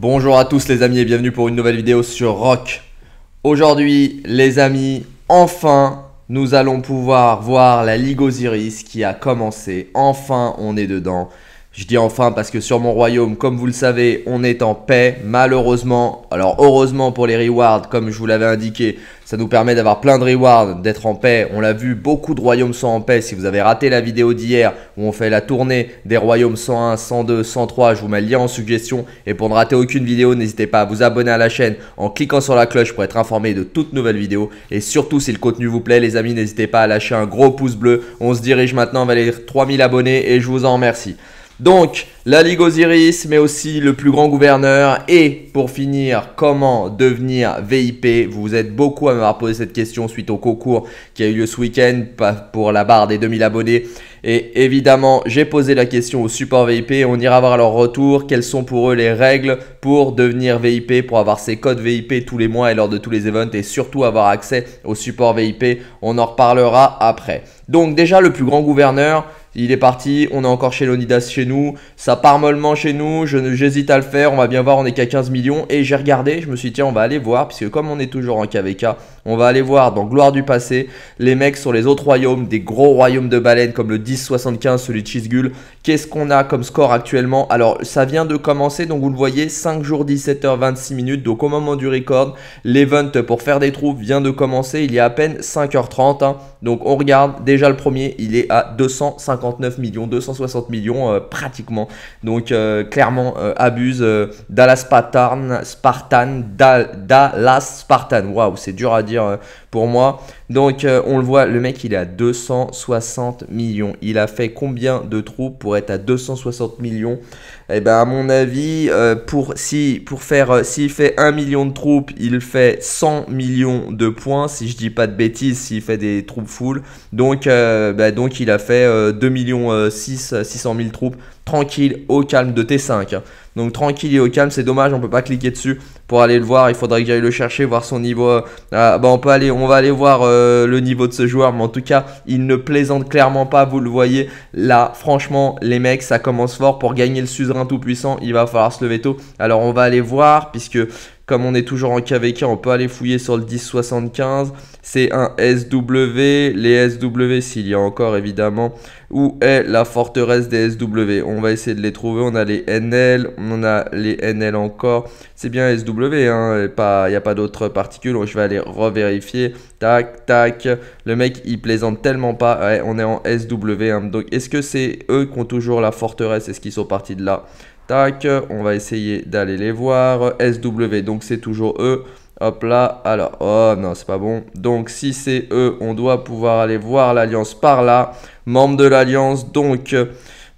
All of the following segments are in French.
Bonjour à tous les amis et bienvenue pour une nouvelle vidéo sur Rock. Aujourd'hui les amis, enfin nous allons pouvoir voir la Ligue Osiris qui a commencé. Enfin on est dedans. Je dis enfin parce que sur mon royaume, comme vous le savez, on est en paix, malheureusement. Alors heureusement pour les rewards, comme je vous l'avais indiqué, ça nous permet d'avoir plein de rewards, d'être en paix. On l'a vu, beaucoup de royaumes sont en paix. Si vous avez raté la vidéo d'hier où on fait la tournée des royaumes 101, 102, 103, je vous mets le lien en suggestion. Et pour ne rater aucune vidéo, n'hésitez pas à vous abonner à la chaîne en cliquant sur la cloche pour être informé de toutes nouvelles vidéos. Et surtout, si le contenu vous plaît, les amis, n'hésitez pas à lâcher un gros pouce bleu. On se dirige maintenant vers les 3000 abonnés et je vous en remercie. Donc, la Ligue Osiris, mais aussi le plus grand gouverneur. Et pour finir, comment devenir VIP Vous êtes beaucoup à m'avoir posé cette question suite au concours qui a eu lieu ce week-end pour la barre des 2000 abonnés. Et évidemment, j'ai posé la question au support VIP. On ira voir leur retour. Quelles sont pour eux les règles pour devenir VIP, pour avoir ses codes VIP tous les mois et lors de tous les events et surtout avoir accès au support VIP. On en reparlera après. Donc déjà, le plus grand gouverneur, il est parti, on est encore chez Lonidas chez nous, ça part mollement chez nous, Je j'hésite à le faire, on va bien voir, on est qu'à 15 millions. Et j'ai regardé, je me suis dit, tiens, on va aller voir, puisque comme on est toujours en KVK, on va aller voir dans Gloire du passé, les mecs sur les autres royaumes, des gros royaumes de baleines comme le 1075, celui de Chisgul. Qu'est-ce qu'on a comme score actuellement Alors, ça vient de commencer, donc vous le voyez, 5 jours, 17h26 minutes, donc au moment du record, l'event pour faire des trous vient de commencer, il y a à peine 5h30. Hein. Donc on regarde, déjà le premier, il est à 250 millions, 260 millions euh, pratiquement. Donc euh, clairement, euh, abuse Dallas Spartan, Spartan, Dallas Spartan. Waouh, c'est dur à dire pour moi. Donc euh, on le voit, le mec il est à 260 millions. Il a fait combien de troupes pour être à 260 millions Eh ben à mon avis, euh, pour si pour faire euh, s'il fait 1 million de troupes, il fait 100 millions de points. Si je dis pas de bêtises, s'il fait des troupes full. Donc bah, donc il a fait 2 millions 6, 600 000 troupes tranquille, au calme de T5. Donc tranquille et au calme, c'est dommage, on peut pas cliquer dessus pour aller le voir. Il faudrait que j'aille le chercher, voir son niveau. Euh, ah, bah, on peut aller, on va aller voir euh, le niveau de ce joueur, mais en tout cas, il ne plaisante clairement pas. Vous le voyez là, franchement, les mecs, ça commence fort pour gagner le suzerain tout puissant. Il va falloir se lever tôt. Alors on va aller voir puisque comme on est toujours en KVK, on peut aller fouiller sur le 1075. C'est un SW. Les SW, s'il y a encore évidemment. Où est la forteresse des SW On va essayer de les trouver. On a les NL, on a les NL encore. C'est bien SW, il n'y a pas d'autres particules. je vais aller revérifier. Tac, tac. Le mec, il plaisante tellement pas. on est en SW. Hein. Donc est-ce que c'est eux qui ont toujours la forteresse Est-ce qu'ils sont partis de là Tac, on va essayer d'aller les voir. SW, donc c'est toujours eux. Hop là, alors, oh non, c'est pas bon. Donc, si c'est eux, on doit pouvoir aller voir l'alliance par là. Membre de l'alliance, donc,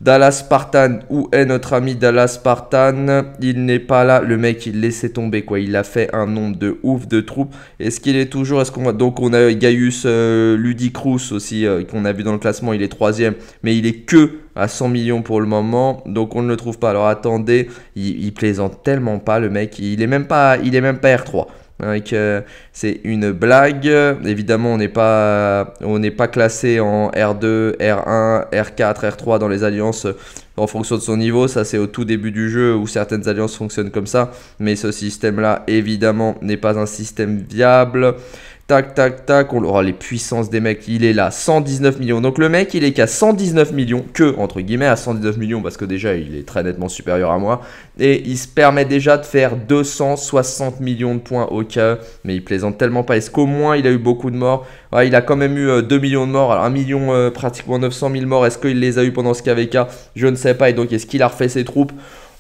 Dallas Spartan, où est notre ami Dallas Spartan Il n'est pas là, le mec il laissait tomber quoi, il a fait un nombre de ouf de troupes. Est-ce qu'il est toujours, est-ce qu'on va... Donc on a Gaius euh, Ludicrous aussi, euh, qu'on a vu dans le classement, il est troisième, mais il est que à 100 millions pour le moment, donc on ne le trouve pas. Alors attendez, il, il plaisante tellement pas le mec, il est même pas, il est même pas R3. Hein, c'est une blague. Évidemment, on n'est pas, on n'est pas classé en R2, R1, R4, R3 dans les alliances en fonction de son niveau. Ça, c'est au tout début du jeu où certaines alliances fonctionnent comme ça. Mais ce système-là, évidemment, n'est pas un système viable. Tac, tac, tac. On aura les puissances des mecs. Il est là, 119 millions. Donc le mec, il est qu'à 119 millions, que entre guillemets à 119 millions, parce que déjà, il est très nettement supérieur à moi. Et il se permet déjà de faire 260 millions de points au cas. Mais il plaisante tellement pas. Est-ce qu'au moins, il a eu beaucoup de morts Il a quand même eu 2 euh, millions de morts. Alors 1 million, euh, pratiquement 900 000 morts. Est-ce qu'il les a eu pendant ce KVK Je ne sais pas. Et donc, est-ce qu'il a refait ses troupes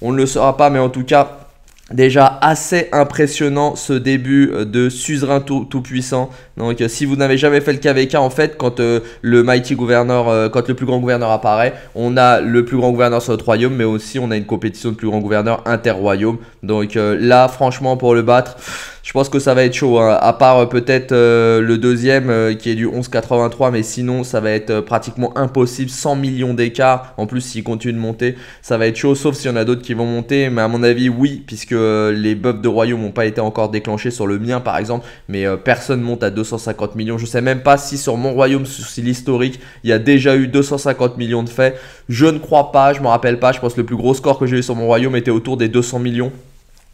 On ne le saura pas, mais en tout cas Déjà assez impressionnant ce début euh, de suzerain tout-puissant tout puissant donc euh, si vous n'avez jamais fait le KVK en fait quand euh, le mighty gouverneur euh, quand le plus grand gouverneur apparaît, on a le plus grand gouverneur sur notre royaume mais aussi on a une compétition de plus grand gouverneur inter-royaume. Donc là franchement pour le battre, je pense que ça va être chaud hein. à part peut-être le deuxième qui est du 1183 mais sinon ça va être pratiquement impossible 100 millions d'écart. En plus s'il continue de monter, ça va être chaud sauf s'il y en a d'autres qui vont monter mais à mon avis oui puisque les buffs de royaume n'ont pas été encore déclenchés sur le mien par exemple mais personne monte à 200 250 millions. Je ne sais même pas si sur mon royaume, sur l'historique, il y a déjà eu 250 millions de faits. Je ne crois pas, je me rappelle pas. Je pense que le plus gros score que j'ai eu sur mon royaume était autour des 200 millions.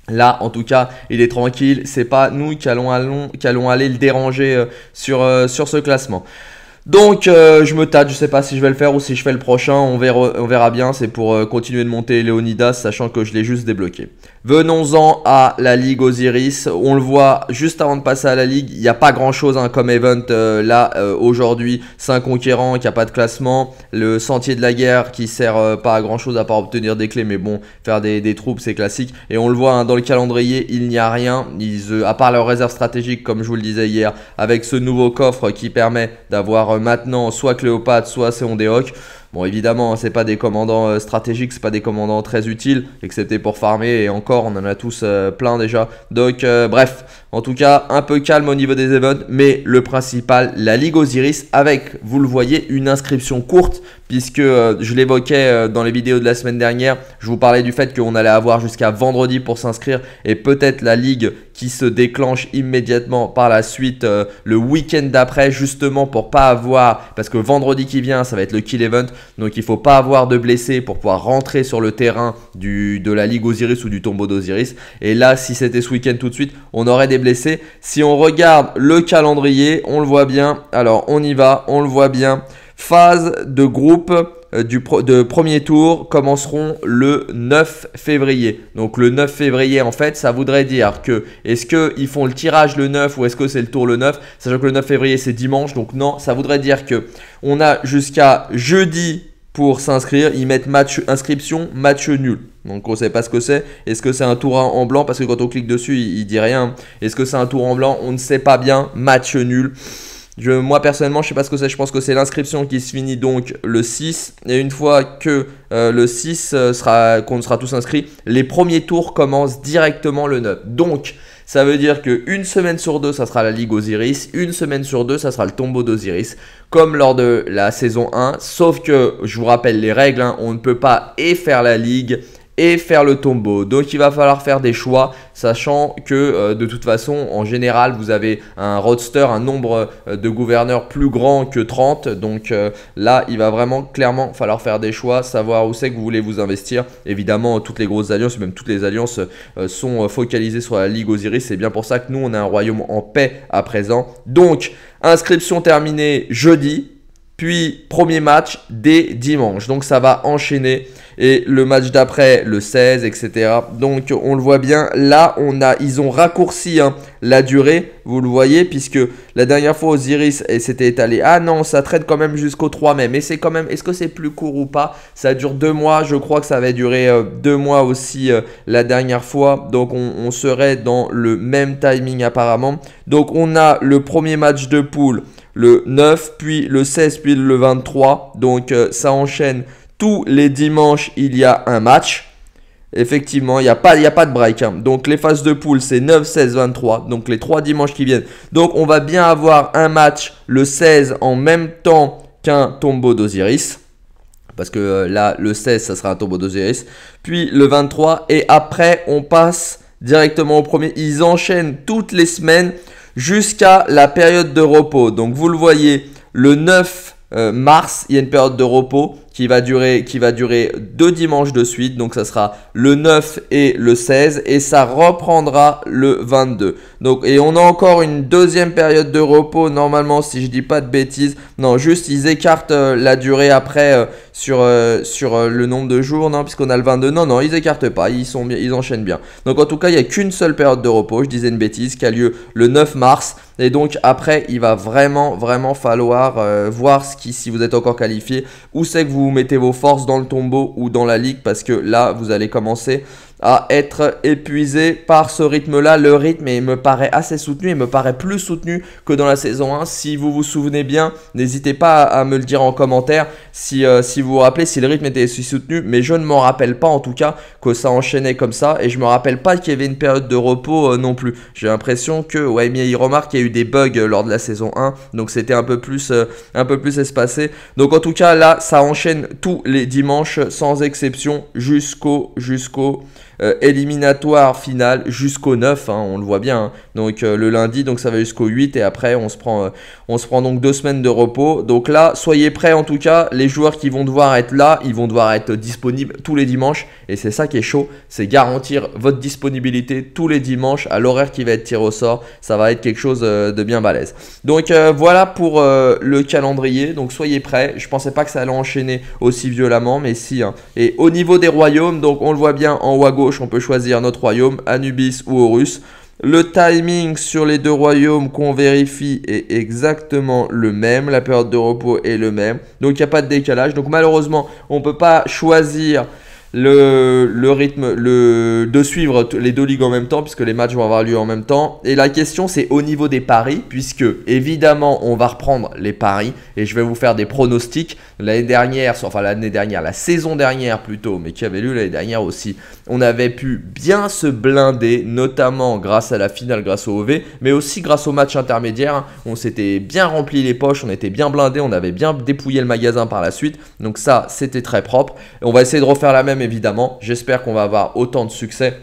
Là, en tout cas, il est tranquille. C'est pas nous qui allons, allons, aller le déranger euh, sur, euh, sur ce classement. Donc euh, je me tâte, je sais pas si je vais le faire ou si je fais le prochain, on verra, bien, c'est pour euh, continuer de monter Leonidas sachant que je l'ai juste débloqué. Venons-en à la Ligue Osiris, on le voit juste avant de passer à la Ligue, il n'y a pas grand-chose hein, comme event euh, là aujourd'hui, 5 conquérants qui a pas de classement, le sentier de la guerre qui sert pas à grand-chose à part obtenir des clés, mais bon, faire des, troupes c'est classique, et on le voit hein, dans le calendrier, il n'y a rien, ils, à part leur réserve stratégique comme je vous le disais hier, avec ce nouveau coffre qui permet d'avoir euh, maintenant soit Cléopâtre, soit Dehoc. Bon, évidemment, hein, c'est pas des commandants euh, stratégiques, c'est pas des commandants très utiles, excepté pour farmer, et encore, on en a tous euh, plein déjà. Donc, bref, en tout cas, un peu calme au niveau des events, mais le principal, la Ligue Osiris, avec, vous le voyez, une inscription courte, puisque euh, je l'évoquais euh, dans les vidéos de la semaine dernière, je vous parlais du fait qu'on allait avoir jusqu'à vendredi pour s'inscrire et peut-être la ligue qui se déclenche immédiatement par la suite euh, le week-end d'après justement pour pas avoir parce que vendredi qui vient ça va être le kill event donc il faut pas avoir de blessés pour pouvoir rentrer sur le terrain du, de la ligue Osiris ou du tombeau d'Osiris et là si c'était ce week-end tout de suite on aurait des blessés si on regarde le calendrier on le voit bien alors on y va on le voit bien Phase de groupe euh, du de premier tour commenceront le 9 février. Donc le 9 février en fait, ça voudrait dire que est-ce qu'ils font le tirage le 9 ou est-ce que c'est le tour le 9 Sachant que le 9 février c'est dimanche, donc non, ça voudrait dire que on a jusqu'à jeudi pour s'inscrire, ils mettent match inscription, match nul. Donc on ne sait pas ce que c'est. Est-ce que c'est un tour en blanc Parce que quand on clique dessus, il dit rien. Est-ce que c'est un tour en blanc On ne sait pas bien. Match nul moi personnellement, je sais pas ce que c'est, je pense que c'est l'inscription qui se finit donc le 6. Et une fois que euh, le 6 euh, sera, qu'on sera tous inscrits, les premiers tours commencent directement le 9. Donc, ça veut dire que une semaine sur deux, ça sera la Ligue Osiris. Une semaine sur deux, ça sera le tombeau d'Osiris. Comme lors de la saison 1. Sauf que, je vous rappelle les règles, hein, on ne peut pas et faire la Ligue et faire le tombeau. Donc il va falloir faire des choix, sachant que euh, de toute façon, en général, vous avez un roadster, un nombre euh, de gouverneurs plus grand que 30. Donc euh, là, il va vraiment clairement falloir faire des choix, savoir où c'est que vous voulez vous investir. Évidemment, toutes les grosses alliances, même toutes les alliances sont focalisées sur la Ligue Osiris. C'est bien pour ça que nous, on a un royaume en paix à présent. Donc, inscription terminée jeudi, puis premier match dès dimanche. Donc ça va enchaîner et le match d'après le 16, etc. Donc on le voit bien, là on a, ils ont raccourci hein, la durée, vous le voyez, puisque la dernière fois Osiris s'était étalé, ah non, ça traite quand même jusqu'au 3 mai, mais c'est quand même, est-ce que c'est plus court ou pas Ça dure deux mois, je crois que ça avait duré 2 euh, deux mois aussi euh, la dernière fois, donc on, serait dans le même timing apparemment. Donc on a le premier match de poule le 9, puis le 16, puis le 23. Donc euh, ça enchaîne tous les dimanches, il y a un match. Effectivement, il n'y a, pas, a pas de break. Hein. Donc les phases de poule, c'est 9, 16, 23. Donc les trois dimanches qui viennent. Donc on va bien avoir un match le 16 en même temps qu'un tombeau d'Osiris. Parce que euh, là, le 16, ça sera un tombeau d'Osiris. Puis le 23. Et après, on passe directement au premier. Ils enchaînent toutes les semaines jusqu'à la période de repos. Donc vous le voyez, le 9 euh, mars, il y a une période de repos qui va durer, qui va durer deux dimanches de suite. Donc ça sera le 9 et le 16 et ça reprendra le 22. Donc et on a encore une deuxième période de repos normalement si je dis pas de bêtises. Non, juste ils écartent euh, la durée après euh, sur euh, sur le nombre de jours non puisqu'on a le 22. Non non, ils écartent pas, ils sont ils enchaînent bien. Donc en tout cas, il n'y a qu'une seule période de repos, je disais une bêtise, qui a lieu le 9 mars. Et donc après, il va vraiment vraiment falloir voir ce qui si vous êtes encore qualifié, où c'est que vous vous mettez vos forces dans le tombeau ou dans la ligue parce que là, vous allez commencer à être épuisé par ce rythme-là. Le rythme il me paraît assez soutenu il me paraît plus soutenu que dans la saison 1. Si vous vous souvenez bien, n'hésitez pas à me le dire en commentaire si, euh, si vous vous rappelez si le rythme était si soutenu. Mais je ne m'en rappelle pas en tout cas que ça enchaînait comme ça et je me rappelle pas qu'il y avait une période de repos euh, non plus. J'ai l'impression que Waimi il remarque qu'il y a eu des bugs euh, lors de la saison 1, donc c'était un peu plus un peu plus espacé. Donc en tout cas là, ça enchaîne tous les dimanches sans exception jusqu'au jusqu'au euh, éliminatoire final jusqu'au 9, hein, on le voit bien. Hein. Donc euh, le lundi, donc ça va jusqu'au 8 et après on se prend, euh, on se prend donc deux semaines de repos. Donc là, soyez prêts en tout cas. Les joueurs qui vont devoir être là, ils vont devoir être disponibles tous les dimanches et c'est ça qui est chaud, c'est garantir votre disponibilité tous les dimanches à l'horaire qui va être tiré au sort. Ça va être quelque chose de bien balèze. Donc voilà pour le calendrier. Donc soyez prêts. Je pensais pas que ça allait enchaîner aussi violemment, mais si. Hein. Et au niveau des royaumes, donc on le voit bien en Wago on peut choisir notre royaume, Anubis ou Horus. Le timing sur les deux royaumes qu'on vérifie est exactement le même. La période de repos est le même. Donc il n'y a pas de décalage. Donc malheureusement, on ne peut pas choisir le, rythme de suivre les deux ligues en même temps puisque les matchs vont avoir lieu en même temps. Et la question c'est au niveau des paris puisque évidemment on va reprendre les paris et je vais vous faire des pronostics. L'année dernière, enfin l'année dernière, la saison dernière plutôt, mais qui avait lu l'année dernière aussi, on avait pu bien se blinder, notamment grâce à la finale, grâce au OV, mais aussi grâce au match intermédiaire. On s'était bien rempli les poches, on était bien blindé, on avait bien dépouillé le magasin par la suite. Donc ça, c'était très propre. On va essayer de refaire la même évidemment. J'espère qu'on va avoir autant de succès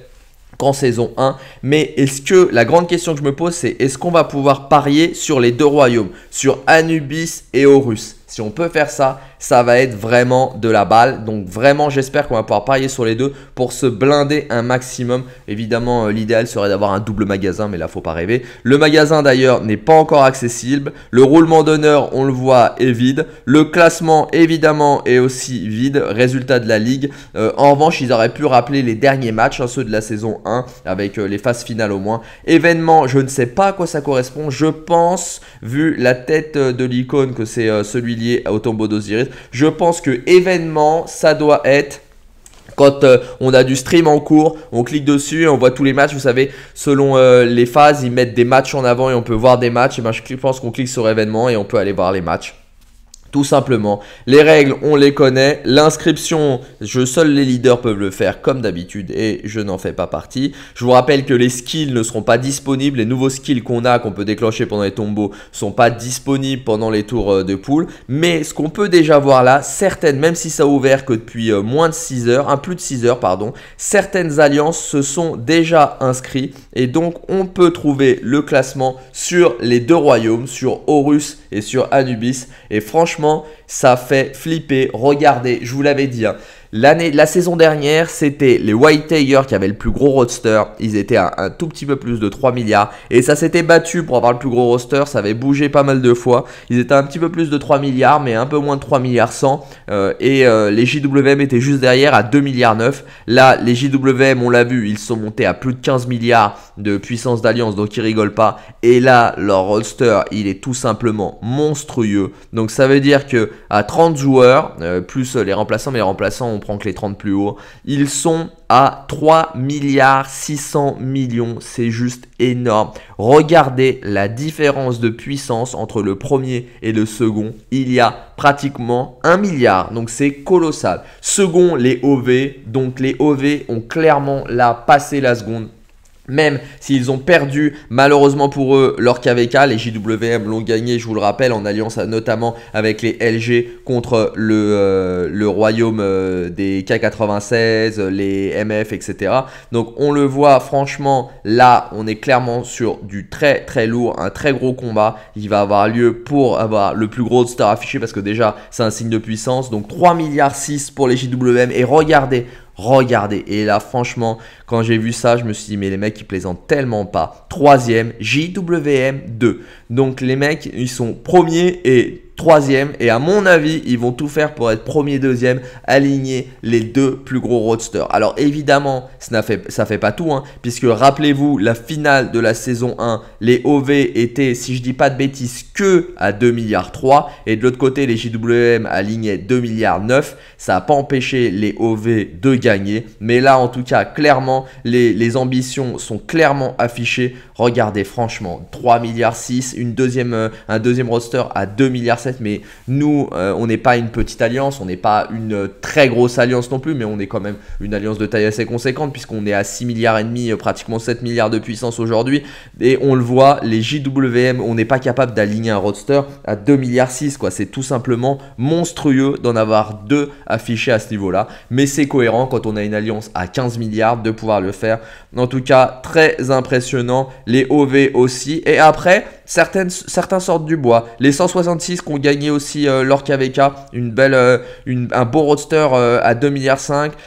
qu'en saison 1. Mais est-ce que la grande question que je me pose, c'est est-ce qu'on va pouvoir parier sur les deux royaumes, sur Anubis et Horus si on peut faire ça, ça va être vraiment de la balle. Donc vraiment, j'espère qu'on va pouvoir parier sur les deux pour se blinder un maximum. Évidemment, euh, l'idéal serait d'avoir un double magasin, mais là, faut pas rêver. Le magasin d'ailleurs n'est pas encore accessible. Le roulement d'honneur, on le voit, est vide. Le classement, évidemment, est aussi vide. Résultat de la ligue. Euh, en revanche, ils auraient pu rappeler les derniers matchs, hein, ceux de la saison 1, avec euh, les phases finales au moins. Événement, je ne sais pas à quoi ça correspond. Je pense, vu la tête de l'icône, que c'est celui celui au tombeau d'Osiris. Je pense que événement, ça doit être quand euh, on a du stream en cours, on clique dessus et on voit tous les matchs. Vous savez, selon euh, les phases, ils mettent des matchs en avant et on peut voir des matchs. Et ben, je pense qu'on clique sur événement et on peut aller voir les matchs. Tout simplement, les règles, on les connaît. L'inscription, je seuls les leaders peuvent le faire comme d'habitude et je n'en fais pas partie. Je vous rappelle que les skills ne seront pas disponibles, les nouveaux skills qu'on a, qu'on peut déclencher pendant les tombeaux, sont pas disponibles pendant les tours euh, de poule. Mais ce qu'on peut déjà voir là, certaines, même si ça a ouvert que depuis euh, moins de 6 heures, un plus de 6 heures, pardon, certaines alliances se sont déjà inscrites et donc on peut trouver le classement sur les deux royaumes, sur Horus et sur Anubis. Et franchement, ça fait flipper. Regardez, je vous l'avais dit. Hein. L'année, la saison dernière, c'était les White Tigers qui avaient le plus gros roster. Ils étaient à un tout petit peu plus de 3 milliards. Et ça s'était battu pour avoir le plus gros roster. Ça avait bougé pas mal de fois. Ils étaient un petit peu plus de 3 milliards, mais un peu moins de 3 milliards 100. Euh, et euh, les JWM étaient juste derrière à 2 milliards 9. Là, les JWM, on l'a vu, ils sont montés à plus de 15 milliards de puissance d'alliance. Donc ils rigolent pas. Et là, leur roster, il est tout simplement monstrueux. Donc ça veut dire que à 30 joueurs, euh, plus les remplaçants, mais les remplaçants ont prend que les 30 plus hauts, ils sont à 3 milliards 600 millions, c'est juste énorme. Regardez la différence de puissance entre le premier et le second, il y a pratiquement 1 milliard, donc c'est colossal. Second les OV, donc les OV ont clairement là passé la seconde même s'ils ont perdu malheureusement pour eux leur KVK, les JWM l'ont gagné, je vous le rappelle, en alliance notamment avec les LG contre le, euh, le royaume euh, des K96, les MF, etc. Donc on le voit franchement, là on est clairement sur du très très lourd, un très gros combat. Il va avoir lieu pour avoir le plus gros de stars affiché parce que déjà c'est un signe de puissance. Donc 3 milliards 6 pour les JWM et regardez regardez. Et là, franchement, quand j'ai vu ça, je me suis dit, mais les mecs, ils plaisantent tellement pas. Troisième, JWM 2. Donc les mecs, ils sont premiers et troisième. Et à mon avis, ils vont tout faire pour être premier, deuxième, aligner les deux plus gros roadsters. Alors évidemment, ça fait, fait pas tout, hein, puisque rappelez-vous, la finale de la saison 1, les OV étaient, si je dis pas de bêtises, que à 2 milliards 3. Et de l'autre côté, les JWM alignaient 2 milliards 9. Ça n'a pas empêché les OV de gagner. Mais là, en tout cas, clairement, les, ambitions sont clairement affichées. Regardez, franchement, 3 milliards 6, une deuxième, euh, un deuxième roster à 2 milliards mais nous, euh, on n'est pas une petite alliance, on n'est pas une très grosse alliance non plus, mais on est quand même une alliance de taille assez conséquente, puisqu'on est à 6 milliards et demi, euh, pratiquement 7 milliards de puissance aujourd'hui, et on le voit, les JWM, on n'est pas capable d'aligner un roadster à 2 milliards 6, quoi, c'est tout simplement monstrueux d'en avoir deux affichés à ce niveau-là, mais c'est cohérent quand on a une alliance à 15 milliards de pouvoir le faire, en tout cas, très impressionnant, les OV aussi, et après, certaines, certains sortent du bois. Les 166 ont gagné aussi euh, lors KvK, une belle, euh, un beau roadster euh, à 2,5 milliards.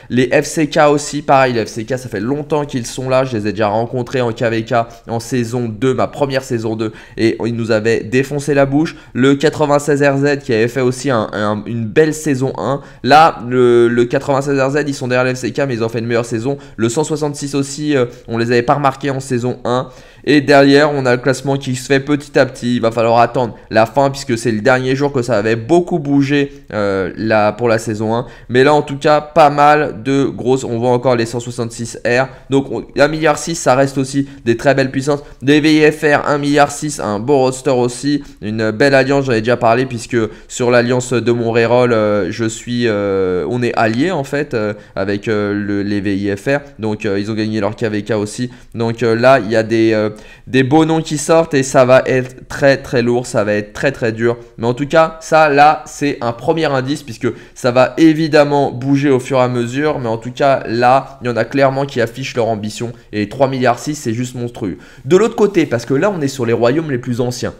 Les FCK aussi, pareil, les FCK, ça fait longtemps qu'ils sont là. Je les ai déjà rencontrés en KVK en saison 2, ma première saison 2, et ils nous avaient défoncé la bouche. Le 96RZ qui avait fait aussi une belle saison 1. Là, le, 96RZ, ils sont derrière les FCK, mais ils ont fait une meilleure saison. Le 166 aussi, on les avait pas remarqués en saison 1. Et derrière, on a le classement qui se fait petit à petit. Il va falloir attendre la fin puisque c'est le dernier jour que ça avait beaucoup bougé euh, là, pour la saison 1. Mais là, en tout cas, pas mal de grosses. On voit encore les 166R. Donc, 1,6 milliard, ça reste aussi des très belles puissances. Des VIFR, 1,6 milliard, un beau roster aussi. Une belle alliance, j'en ai déjà parlé puisque sur l'alliance de Montréal, euh, je suis, euh, on est alliés en fait avec les VIFR. Donc, ils ont gagné leur KVK aussi. Donc là, il y a des des beaux noms qui sortent et ça va être très très lourd, ça va être très très dur. Mais en tout cas, ça là, c'est un premier indice puisque ça va évidemment bouger au fur et à mesure. Mais en tout cas, là, il y en a clairement qui affichent leur ambition et 3 milliards 6, c'est juste monstrueux. De l'autre côté, parce que là, on est sur les royaumes les plus anciens.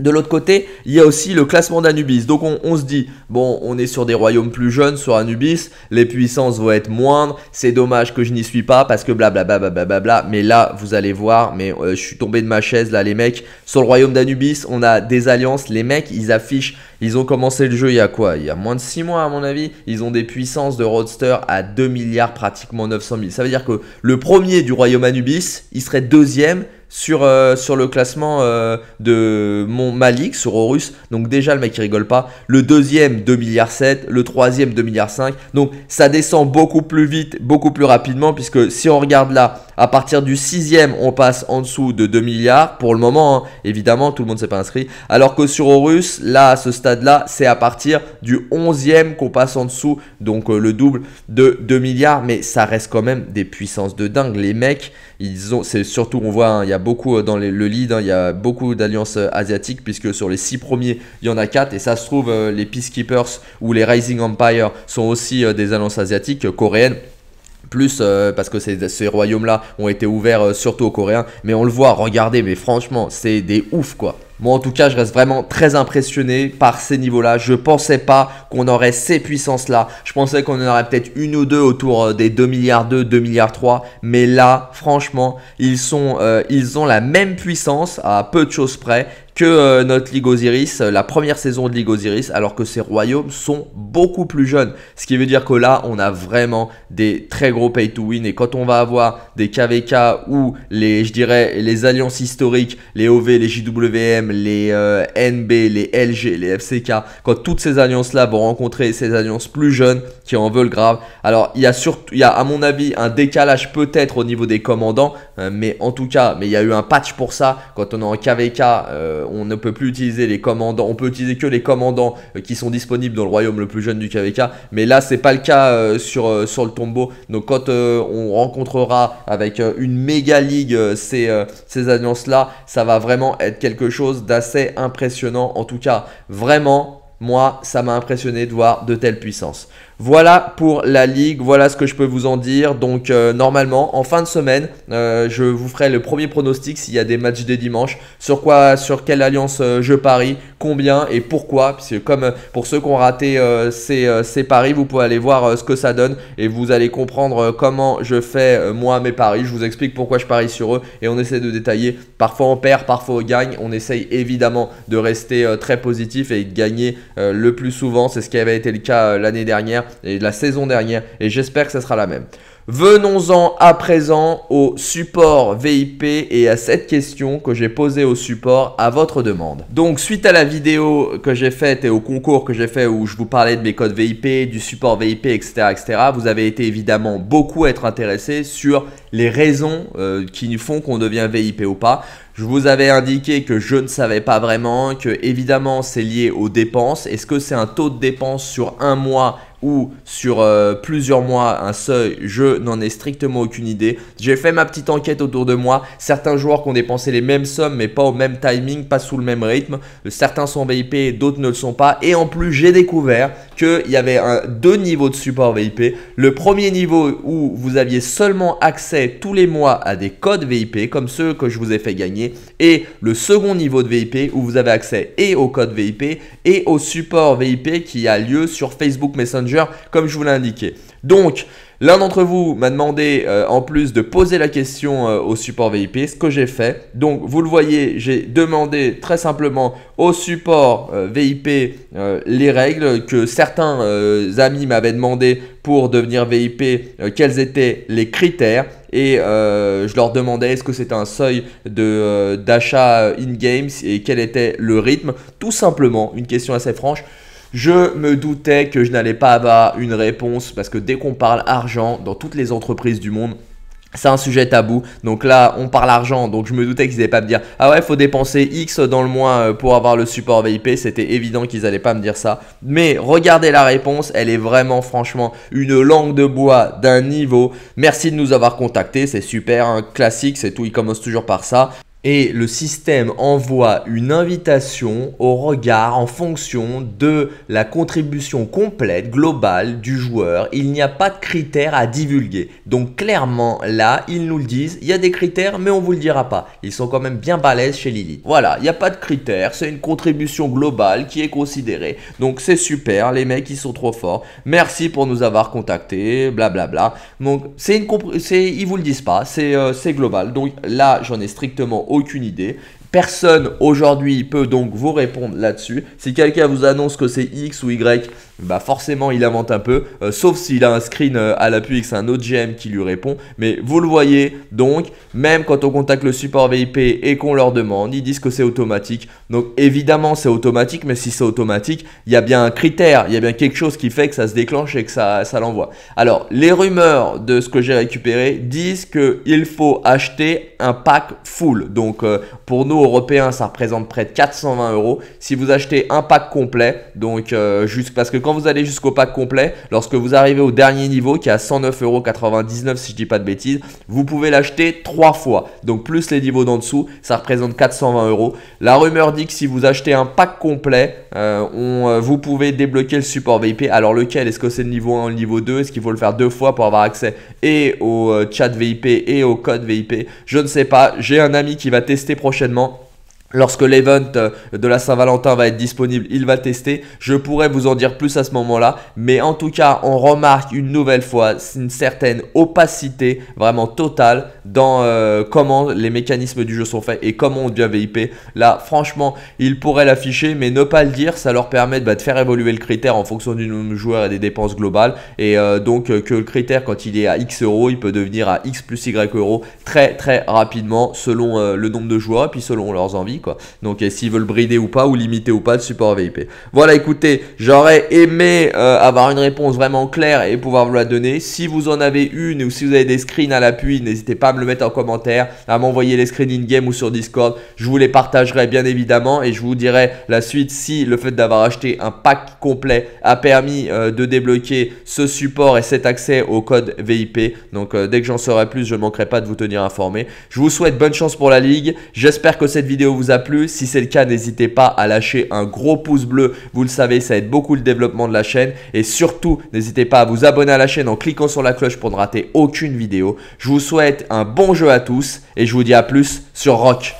De l'autre côté, il y a aussi le classement d'Anubis. Donc on, se dit, bon, on est sur des royaumes plus jeunes, sur Anubis, les puissances vont être moindres, c'est dommage que je n'y suis pas parce que blablabla. Bla bla Mais là, vous allez voir, mais euh, je suis tombé de ma chaise là, les mecs. Sur le royaume d'Anubis, on a des alliances, les mecs, ils affichent, ils ont commencé le jeu il y a quoi Il y a moins de 6 mois à mon avis. Ils ont des puissances de roadster à 2 milliards, pratiquement 900 000. Ça veut dire que le premier du royaume Anubis, il serait deuxième sur, euh, sur le classement euh, de mon Malik, sur Horus. Donc déjà, le mec, il rigole pas. Le deuxième, 2 milliards 7. Le troisième, 2 milliards 5. Donc ça descend beaucoup plus vite, beaucoup plus rapidement, puisque si on regarde là, à partir du sixième, on passe en dessous de 2 milliards. Pour le moment, hein, évidemment, tout le monde s'est pas inscrit. Alors que sur Horus, là, à ce stade-là, c'est à partir du 11e qu'on passe en dessous. Donc euh, le double de 2 milliards. Mais ça reste quand même des puissances de dingue. Les mecs, ils ont, c'est surtout, on voit, hein, il y a beaucoup euh, dans le lead, hein, il y a beaucoup d'alliances euh, asiatiques, puisque sur les six premiers, il y en a quatre Et ça se trouve, les Peacekeepers ou les Rising Empire sont aussi des alliances asiatiques coréennes plus euh, parce que ces, royaumes-là ont été ouverts euh, surtout aux Coréens. Mais on le voit, regardez, mais franchement, c'est des ouf quoi. Moi en tout cas, je reste vraiment très impressionné par ces niveaux-là. Je pensais pas qu'on aurait ces puissances-là. Je pensais qu'on en aurait peut-être une ou deux autour euh, des 2 milliards 2, 2 milliards 3. Mais là, franchement, ils, sont, ils ont la même puissance à peu de choses près que euh, notre Ligue Osiris, euh, la première saison de Ligue Osiris, alors que ces royaumes sont beaucoup plus jeunes. Ce qui veut dire que là, on a vraiment des très gros pay to win. Et quand on va avoir des KVK ou les, je dirais, les alliances historiques, les OV, les JWM, les euh, NB, les LG, les FCK, quand toutes ces alliances-là vont rencontrer ces alliances plus jeunes qui en veulent grave. Alors, il y a surtout, il y a à mon avis un décalage peut-être au niveau des commandants, mais en tout cas, mais il y a eu un patch pour ça. Quand on est en KVK, on ne peut plus utiliser les commandants, on peut utiliser que les commandants euh, qui sont disponibles dans le royaume le plus jeune du KVK, mais là c'est pas le cas euh, euh, sur, le tombeau. Donc quand on rencontrera avec une méga ligue ces, ces alliances-là, ça va vraiment être quelque chose d'assez impressionnant. En tout cas, vraiment, moi, ça m'a impressionné de voir de telles puissances. Voilà pour la ligue, voilà ce que je peux vous en dire. Donc euh, normalement, en fin de semaine, euh, je vous ferai le premier pronostic s'il y a des matchs des dimanches. Sur quoi, sur quelle alliance euh, je parie, combien et pourquoi. Puisque comme pour ceux qui ont raté ces, ces, paris, vous pouvez aller voir ce que ça donne et vous allez comprendre comment je fais moi mes paris. Je vous explique pourquoi je parie sur eux et on essaie de détailler. Parfois on perd, parfois on gagne. On essaye évidemment de rester très positif et de gagner le plus souvent. C'est ce qui avait été le cas l'année dernière et la saison dernière, et j'espère que ça sera la même. Venons-en à présent au support VIP et à cette question que j'ai posée au support à votre demande. Donc suite à la vidéo que j'ai faite et au concours que j'ai fait où je vous parlais de mes codes VIP, du support VIP, etc., etc., vous avez été évidemment beaucoup être intéressé sur les raisons euh, qui qui font qu'on devient VIP ou pas. Je vous avais indiqué que je ne savais pas vraiment, que évidemment c'est lié aux dépenses. Est-ce que c'est un taux de dépense sur un mois ou sur euh, plusieurs mois un seuil, je n'en ai strictement aucune idée. J'ai fait ma petite enquête autour de moi. Certains joueurs qui ont dépensé les mêmes sommes, mais pas au même timing, pas sous le même rythme. Certains sont VIP, d'autres ne le sont pas. Et en plus, j'ai découvert qu'il y avait deux niveaux de support VIP. Le premier niveau où vous aviez seulement accès tous les mois à des codes VIP, comme ceux que je vous ai fait gagner. Et le second niveau de VIP où vous avez accès et au code VIP et au support VIP qui a lieu sur Facebook Messenger comme je vous l'ai indiqué. Donc, l'un d'entre vous m'a demandé, euh, en plus de poser la question euh, au support VIP, ce que j'ai fait. Donc, vous le voyez, j'ai demandé très simplement au support euh, VIP les règles que certains amis m'avaient demandé pour devenir VIP, quels étaient les critères. Et je leur demandais est-ce que c'était un seuil d'achat in-games et quel était le rythme. Tout simplement, une question assez franche. Je me doutais que je n'allais pas avoir une réponse parce que dès qu'on parle argent dans toutes les entreprises du monde, c'est un sujet tabou. Donc là, on parle argent. Donc je me doutais qu'ils n'allaient pas me dire Ah ouais, faut dépenser X dans le mois euh, pour avoir le support VIP. C'était évident qu'ils n'allaient pas me dire ça. Mais regardez la réponse. Elle est vraiment, franchement, une langue de bois d'un niveau. Merci de nous avoir contactés. C'est super. Classique, c'est tout. il commence toujours par ça et le système envoie une invitation au regard en fonction de la contribution complète, globale du joueur. Il n'y a pas de critères à divulguer. Donc clairement, là, ils nous le disent, il y a des critères, mais on vous le dira pas. Ils sont quand même bien balèzes chez Lily. Voilà, il n'y a pas de critères, c'est une contribution globale qui est considérée. Donc c'est super, les mecs, ils sont trop forts. Merci pour nous avoir contactés, blablabla. Donc c'est une... Ils vous le disent pas, euh, c'est global. Donc là, j'en ai strictement aucune idée. Personne aujourd'hui peut donc vous répondre là-dessus. Si quelqu'un vous annonce que c'est X ou Y, bah forcément il invente un peu, euh, sauf s'il a un screen euh, à l'appui et que c'est un autre GM qui lui répond. Mais vous le voyez, donc, même quand on contacte le support VIP et qu'on leur demande, ils disent que c'est automatique. Donc évidemment c'est automatique, mais si c'est automatique, il y a bien un critère, il y a bien quelque chose qui fait que ça se déclenche et que ça, ça l'envoie. Alors, les rumeurs de ce que j'ai récupéré disent qu'il faut acheter un pack full. Donc euh, pour nous Européens, ça représente près de 420 euros. Si vous achetez un pack complet, donc juste parce que quand vous allez jusqu'au pack complet, lorsque vous arrivez au dernier niveau qui est à 109,99€ si je dis pas de bêtises, vous pouvez l'acheter trois fois. Donc plus les niveaux d'en dessous, ça représente euros La rumeur dit que si vous achetez un pack complet, euh, on, euh, vous pouvez débloquer le support VIP. Alors lequel Est-ce que c'est le niveau 1 ou le niveau 2 Est-ce qu'il faut le faire deux fois pour avoir accès et au euh, chat VIP et au code VIP Je ne sais pas. J'ai un ami qui va tester prochainement. Lorsque l'event euh, de la Saint-Valentin va être disponible, il va tester. Je pourrais vous en dire plus à ce moment-là. Mais en tout cas, on remarque une nouvelle fois une certaine opacité vraiment totale dans euh, comment les mécanismes du jeu sont faits et comment on devient VIP. Là, franchement, ils pourraient l'afficher, mais ne pas le dire, ça leur permet bah, de faire évoluer le critère en fonction du nombre de joueurs et des dépenses globales. Et euh, donc que le critère, quand il est à X euros, il peut devenir à X plus Y euros très très rapidement selon le nombre de joueurs et puis selon leurs envies donc, s'ils veulent brider ou pas, ou limiter ou pas le support VIP. Voilà, écoutez, j'aurais aimé euh, avoir une réponse vraiment claire et pouvoir vous la donner. Si vous en avez une ou si vous avez des screens à l'appui, n'hésitez pas à me le mettre en commentaire, à m'envoyer les screens in-game ou sur Discord. Je vous les partagerai bien évidemment et je vous dirai la suite si le fait d'avoir acheté un pack complet a permis euh, de débloquer ce support et cet accès au code VIP. Donc, euh, dès que j'en saurai plus, je ne manquerai pas de vous tenir informé. Je vous souhaite bonne chance pour la ligue. J'espère que cette vidéo vous plu. Si c'est le cas, n'hésitez pas à lâcher un gros pouce bleu. Vous le savez, ça aide beaucoup le développement de la chaîne. Et surtout, n'hésitez pas à vous abonner à la chaîne en cliquant sur la cloche pour ne rater aucune vidéo. Je vous souhaite un bon jeu à tous et je vous dis à plus sur Rock.